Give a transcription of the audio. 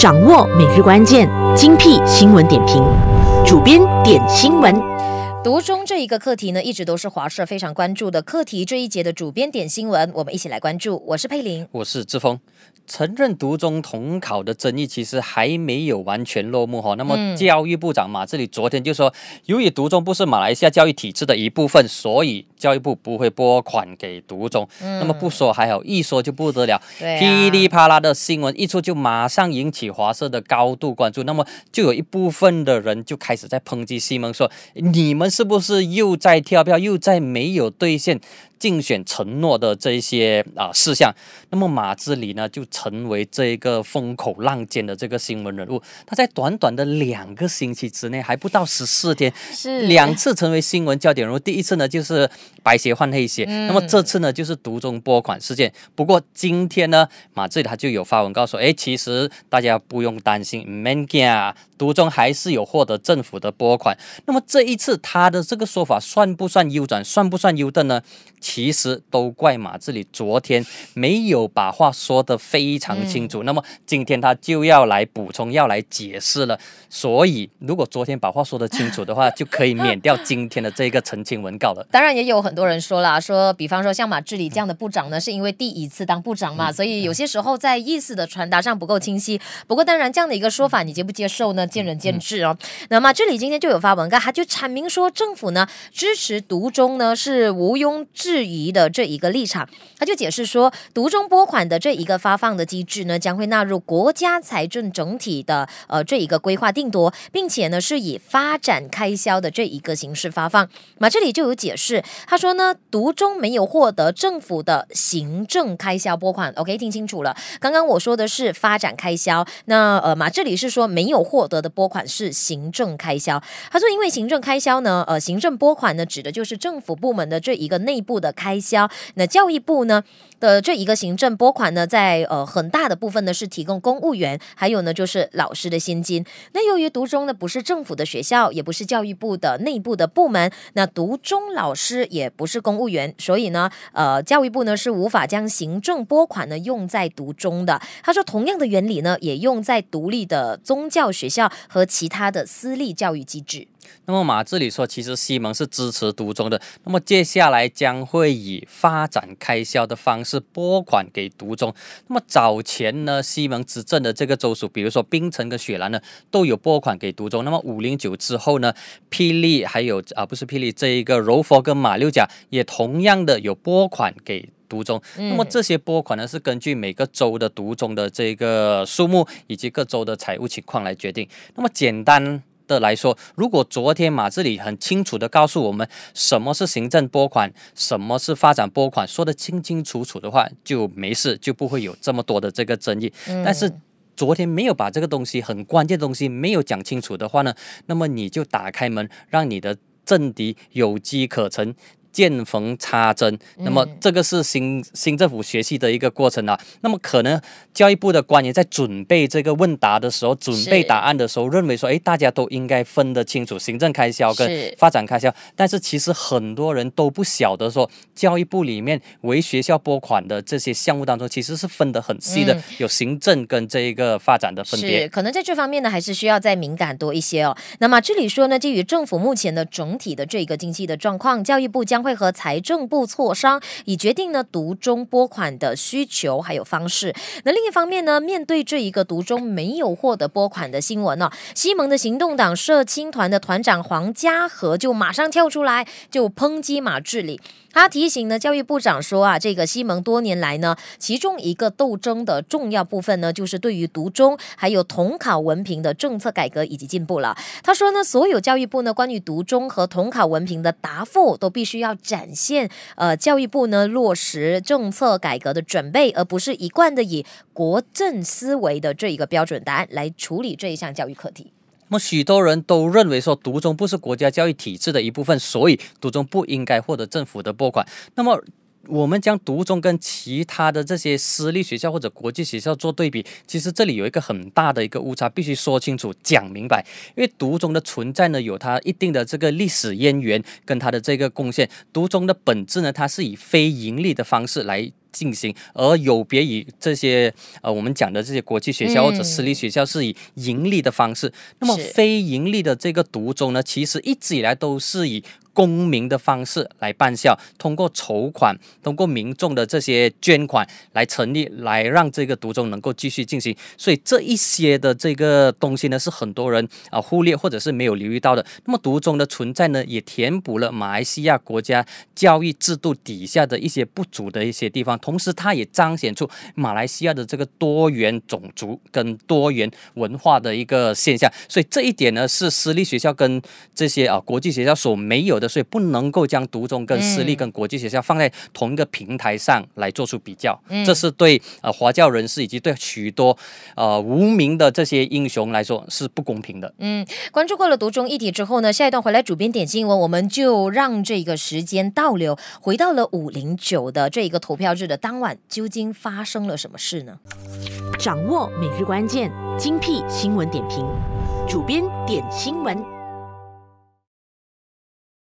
掌握每日关键精辟新闻点评，主编点新闻。读中这一个课题呢，一直都是华社非常关注的课题。这一节的主编点新闻，我们一起来关注。我是佩玲，我是志峰。承认读中统考的争议，其实还没有完全落幕哈。那么教育部长马志里昨天就说，由于读中不是马来西亚教育体制的一部分，所以。教育部不会拨款给独中，那么不说还好，一说就不得了，噼里啪啦的新闻一出，就马上引起华社的高度关注。那么，就有一部分的人就开始在抨击西蒙，说你们是不是又在跳票，又在没有兑现？竞选承诺的这一些啊事项，那么马志里呢就成为这个风口浪尖的这个新闻人物。他在短短的两个星期之内，还不到十四天，是两次成为新闻焦点。人物。第一次呢就是白鞋换黑鞋，那么这次呢就是独中拨款事件。不过今天呢，马志里他就有发文告诉，哎，其实大家不用担心，Man g a 独中还是有获得政府的拨款。那么这一次他的这个说法算不算优转，算不算优的呢？其实都怪马志里昨天没有把话说的非常清楚，那么今天他就要来补充，要来解释了。所以如果昨天把话说的清楚的话，就可以免掉今天的这个澄清文稿了。当然也有很多人说了，说比方说像马志里这样的部长呢，是因为第一次当部长嘛，所以有些时候在意思的传达上不够清晰。不过当然这样的一个说法，你接不接受呢？见仁见智哦。那么这里今天就有发文告，他就阐明说，政府呢支持独中呢是毋庸置。质疑的这一个立场，他就解释说，独中拨款的这一个发放的机制呢，将会纳入国家财政整体的呃这一个规划定夺，并且呢是以发展开销的这一个形式发放。那这里就有解释，他说呢，独中没有获得政府的行政开销拨款。OK，听清楚了，刚刚我说的是发展开销，那呃，马这里是说没有获得的拨款是行政开销。他说，因为行政开销呢，呃，行政拨款呢，指的就是政府部门的这一个内部的。开销，那教育部呢的这一个行政拨款呢，在呃很大的部分呢是提供公务员，还有呢就是老师的薪金。那由于读中呢不是政府的学校，也不是教育部的内部的部门，那读中老师也不是公务员，所以呢，呃，教育部呢是无法将行政拨款呢用在读中的。他说，同样的原理呢也用在独立的宗教学校和其他的私立教育机制。那么马志里说，其实西蒙是支持读中的，那么接下来将会。会以发展开销的方式拨款给独中。那么早前呢，西蒙执政的这个州属，比如说槟城跟雪兰呢，都有拨款给独中。那么五零九之后呢，霹雳还有啊，不是霹雳，这一个柔佛跟马六甲也同样的有拨款给独中。那么这些拨款呢，是根据每个州的独中的这个数目以及各州的财务情况来决定。那么简单。的来说，如果昨天马这里很清楚的告诉我们什么是行政拨款，什么是发展拨款，说的清清楚楚的话，就没事，就不会有这么多的这个争议。但是昨天没有把这个东西，很关键的东西没有讲清楚的话呢，那么你就打开门，让你的政敌有机可乘。见缝插针，那么这个是新新政府学习的一个过程啊。那么可能教育部的官员在准备这个问答的时候，准备答案的时候，认为说，哎，大家都应该分得清楚行政开销跟发展开销。但是其实很多人都不晓得说，教育部里面为学校拨款的这些项目当中，其实是分得很细的，有行政跟这一个发展的分别。是，可能在这方面呢，还是需要再敏感多一些哦。那么这里说呢，基于政府目前的总体的这个经济的状况，教育部将会和财政部磋商，以决定呢独中拨款的需求还有方式。那另一方面呢，面对这一个独中没有获得拨款的新闻呢，西蒙的行动党社青团的团长黄家和就马上跳出来就抨击马志理。他提醒呢教育部长说啊，这个西蒙多年来呢，其中一个斗争的重要部分呢，就是对于读中还有统考文凭的政策改革以及进步了。他说呢，所有教育部呢关于读中和统考文凭的答复都必须要。要展现，呃，教育部呢落实政策改革的准备，而不是一贯的以国政思维的这一个标准答案来处理这一项教育课题。那么，许多人都认为说，独中不是国家教育体制的一部分，所以独中不应该获得政府的拨款。那么。我们将读中跟其他的这些私立学校或者国际学校做对比，其实这里有一个很大的一个误差，必须说清楚、讲明白。因为读中的存在呢，有它一定的这个历史渊源跟它的这个贡献。读中的本质呢，它是以非盈利的方式来进行，而有别于这些呃我们讲的这些国际学校或者私立学校是以盈利的方式。那么非盈利的这个读中呢，其实一直以来都是以。公民的方式来办校，通过筹款，通过民众的这些捐款来成立，来让这个独中能够继续进行。所以这一些的这个东西呢，是很多人啊忽略或者是没有留意到的。那么独中的存在呢，也填补了马来西亚国家教育制度底下的一些不足的一些地方，同时它也彰显出马来西亚的这个多元种族跟多元文化的一个现象。所以这一点呢，是私立学校跟这些啊国际学校所没有的。所以不能够将独中、跟私立、跟国际学校放在同一个平台上来做出比较，这是对呃华教人士以及对许多呃无名的这些英雄来说是不公平的。嗯，关注过了独中议题之后呢，下一段回来主编点新闻，我们就让这个时间倒流，回到了五零九的这一个投票日的当晚，究竟发生了什么事呢？掌握每日关键，精辟新闻点评，主编点新闻。